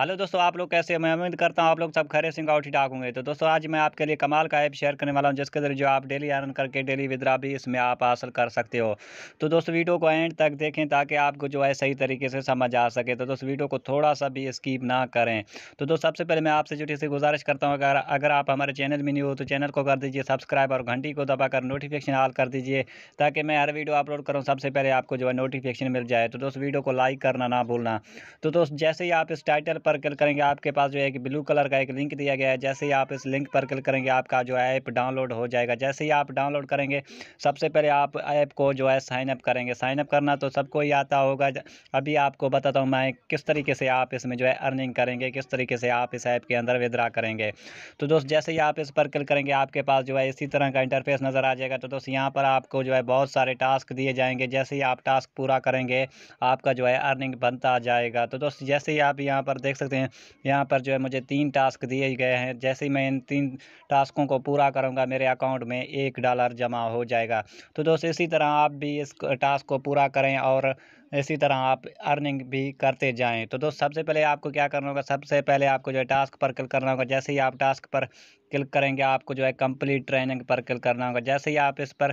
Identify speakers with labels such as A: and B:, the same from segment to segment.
A: hello दोस्तों आप लोग कैसे मैं उम्मीद करता हूँ आप लोग सब खरे सिंह आउट ही होंगे तो दोस्तों आज मैं आपके लिए कमाल का ऐप शेयर करने वाला हूँ जिसके जरिए जो आप डेली अर्न करके डेली विद्रा भी इसमें आप हासिल कर सकते हो तो दोस्तों वीडियो को एंड तक देखें ताकि आपको जो है सही तरीके से समझ आ सके तो दोस्तों वीडियो को थोड़ा सा भी स्कीप ना करें तो दोस्तों सबसे पहले मैं आपसे छोटी सी गुजारिश करता हूँ अगर अगर आप हमारे चैनल में नहीं हो तो चैनल को कर दीजिए सब्सक्राइब और घंटी को दबाकर नोटिफिकेशन ऑल कर दीजिए ताकि मैं हर वीडियो अपलोड करूँ सबसे पहले आपको जो है नोटिफिकेशन मिल जाए तो दोस्तों वीडियो को लाइक करना ना भूलना तो दोस्त जैसे ही आप इस टाइटल पर क्लिक करेंगे आपके पास जो है कि ब्लू कलर का एक लिंक दिया गया है जैसे ही आप इस लिंक पर क्लिक करेंगे आपका जो है ऐप डाउनलोड हो जाएगा जैसे ही आप डाउनलोड करेंगे सबसे पहले आप ऐप को जो है साइन अप करेंगे साइन अप करना तो सबको ही आता होगा अभी आपको बताता हूँ मैं किस तरीके से आप इसमें जो है अर्निंग करेंगे किस तरीके से आप इस ऐप के अंदर विदड्रा करेंगे तो दोस्त जैसे ही आप इस पर क्लिक करेंगे आपके पास जो है इसी तरह का इंटरफेस नज़र आ जाएगा तो दोस्त यहाँ पर आपको जो है बहुत सारे टास्क दिए जाएंगे जैसे ही आप टास्क पूरा करेंगे आपका जो है अर्निंग बनता जाएगा तो दोस्त जैसे ही आप यहाँ पर देख देख सकते हैं यहाँ पर जो है मुझे तीन टास्क दिए गए हैं जैसे ही मैं इन तीन टास्कों को पूरा करूँगा मेरे अकाउंट में एक डॉलर जमा हो जाएगा तो दोस्तों इसी तरह आप भी इस टास्क को पूरा करें और इसी तरह आप अर्निंग भी करते जाएं तो दोस्त सबसे पहले आपको क्या करना होगा सबसे पहले आपको जो है टास्क पर क्लिक करना होगा जैसे ही आप टास्क पर क्लिक करेंगे आपको जो है कंप्लीट ट्रेनिंग पर क्लिक करना होगा जैसे ही आप इस पर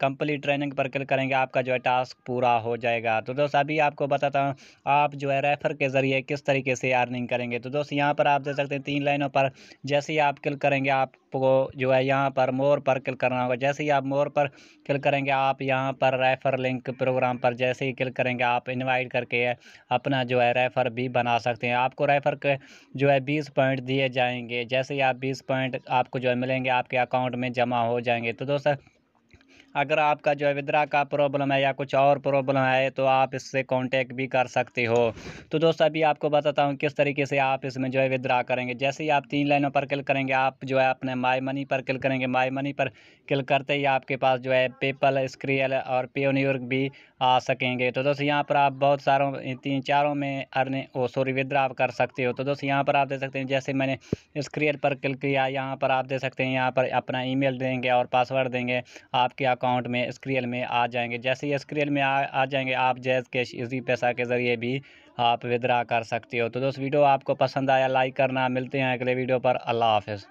A: कंप्लीट ट्रेनिंग पर क्लिक करेंगे आपका जो है टास्क पूरा हो जाएगा तो दोस्त अभी आपको बताता हूँ आप जो है रेफ़र के ज़रिए किस तरीके से अर्निंग करेंगे तो दोस्त यहाँ पर आप देख सकते हैं तीन लाइनों पर जैसे ही आप क्लिक करेंगे आपको जो है यहाँ पर मोर पर क्लिक करना होगा जैसे ही आप मोर पर क्लिक करेंगे आप यहाँ पर रेफ़र लिंक प्रोग्राम पर जैसे ही क्लिक करेंगे आप इनवाइट करके अपना जो है रेफ़र भी बना सकते हैं आपको रेफ़र के जो है बीस पॉइंट दिए जाएंगे जैसे ही आप बीस पॉइंट आपको जो है मिलेंगे आपके अकाउंट में जमा हो जाएंगे तो दोस्तों अगर आपका जो है विद्रा का प्रॉब्लम है या कुछ और प्रॉब्लम है तो आप इससे कांटेक्ट भी कर सकते हो तो दोस्तों अभी आपको बताता हूँ किस तरीके से आप इसमें जो है विद्रा करेंगे जैसे ही आप तीन लाइनों पर क्लिक करेंगे आप जो है अपने माई मनी पर क्लिक करेंगे माई मनी पर क्लिक करते ही आपके पास जो है पेपल स्क्रियल और पेनियर भी आ सकेंगे तो दोस्तों यहाँ पर आप बहुत सारों तीन चारों में अर्ने ओ सॉरी विद्रा कर सकते हो तो दोस्तों यहाँ पर आप दे सकते हैं जैसे मैंने स्क्रियल पर क्लिक किया यहाँ पर आप दे सकते हैं यहाँ पर अपना ई देंगे और पासवर्ड देंगे आपके अकाउंट अकाउंट में स्क्रियल में आ जाएंगे जैसे ही स्क्रियल में आ, आ जाएंगे आप जैज़ कैश इजी पैसा के ज़रिए भी आप विद्रा कर सकते हो तो दोस्त वीडियो आपको पसंद आया लाइक करना मिलते हैं अगले वीडियो पर अल्लाह हाफिज़